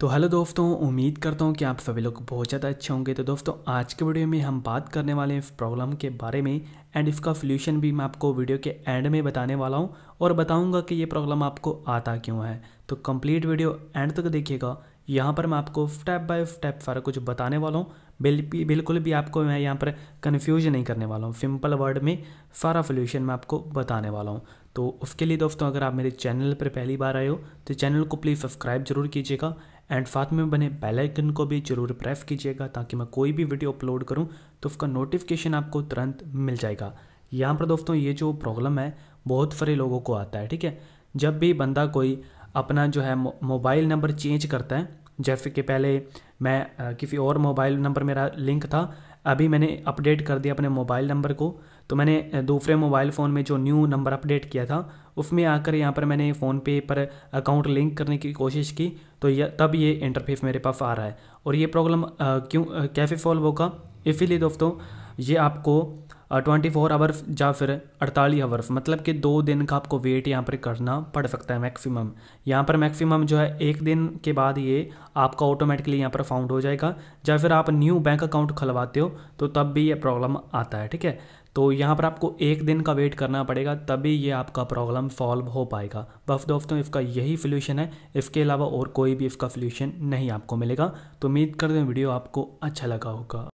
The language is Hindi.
तो हेलो दोस्तों उम्मीद करता हूँ कि आप सभी लोग बहुत ज़्यादा अच्छे होंगे तो दोस्तों आज के वीडियो में हम बात करने वाले हैं इस प्रॉब्लम के बारे में एंड इसका सोल्यूशन भी मैं आपको वीडियो के एंड में बताने वाला हूँ और बताऊँगा कि ये प्रॉब्लम आपको आता क्यों है तो कंप्लीट वीडियो एंड तक देखिएगा यहाँ पर मैं आपको स्टेप बाय स्टेप सारा कुछ बताने वाला हूँ बिल्कुल भी आपको मैं यहाँ पर कन्फ्यूज नहीं करने वाला हूँ सिंपल वर्ड में सारा सोल्यूशन मैं आपको बताने वाला हूँ तो उसके लिए दोस्तों अगर आप मेरे चैनल पर पहली बार आए हो तो चैनल को प्लीज़ सब्सक्राइब जरूर कीजिएगा एंड साथ में बने बेल आइकन को भी ज़रूर प्रेस कीजिएगा ताकि मैं कोई भी वीडियो अपलोड करूँ तो उसका नोटिफिकेशन आपको तुरंत मिल जाएगा यहाँ पर दोस्तों ये जो प्रॉब्लम है बहुत सारे लोगों को आता है ठीक है जब भी बंदा कोई अपना जो है मोबाइल नंबर चेंज करता है जैसे कि पहले मैं किसी और मोबाइल नंबर मेरा लिंक था अभी मैंने अपडेट कर दिया अपने मोबाइल नंबर को तो मैंने दूसरे मोबाइल फ़ोन में जो न्यू नंबर अपडेट किया था उसमें आकर यहाँ पर मैंने फ़ोनपे पर अकाउंट लिंक करने की कोशिश की तो यह तब ये इंटरफेस मेरे पास आ रहा है और ये प्रॉब्लम क्यों कैसे सॉल्व होगा इसीलिए दोस्तों ये आपको ट्वेंटी फोर आवर्स या फिर अड़तालीस आवर्स मतलब कि दो दिन का आपको वेट यहाँ पर करना पड़ सकता है मैक्सिमम यहाँ पर मैक्सिमम जो है एक दिन के बाद ये आपका ऑटोमेटिकली यहाँ पर फाउंड हो जाएगा या फिर आप न्यू बैंक अकाउंट खुलवाते हो तो तब भी ये प्रॉब्लम आता है ठीक है तो यहाँ पर आपको एक दिन का वेट करना पड़ेगा तभी ये आपका प्रॉब्लम सॉल्व हो पाएगा बस दोस्तों इसका यही सोल्यूशन है इसके अलावा और कोई भी इसका सोल्यूशन नहीं आपको मिलेगा तो उम्मीद करते हैं वीडियो आपको अच्छा लगा होगा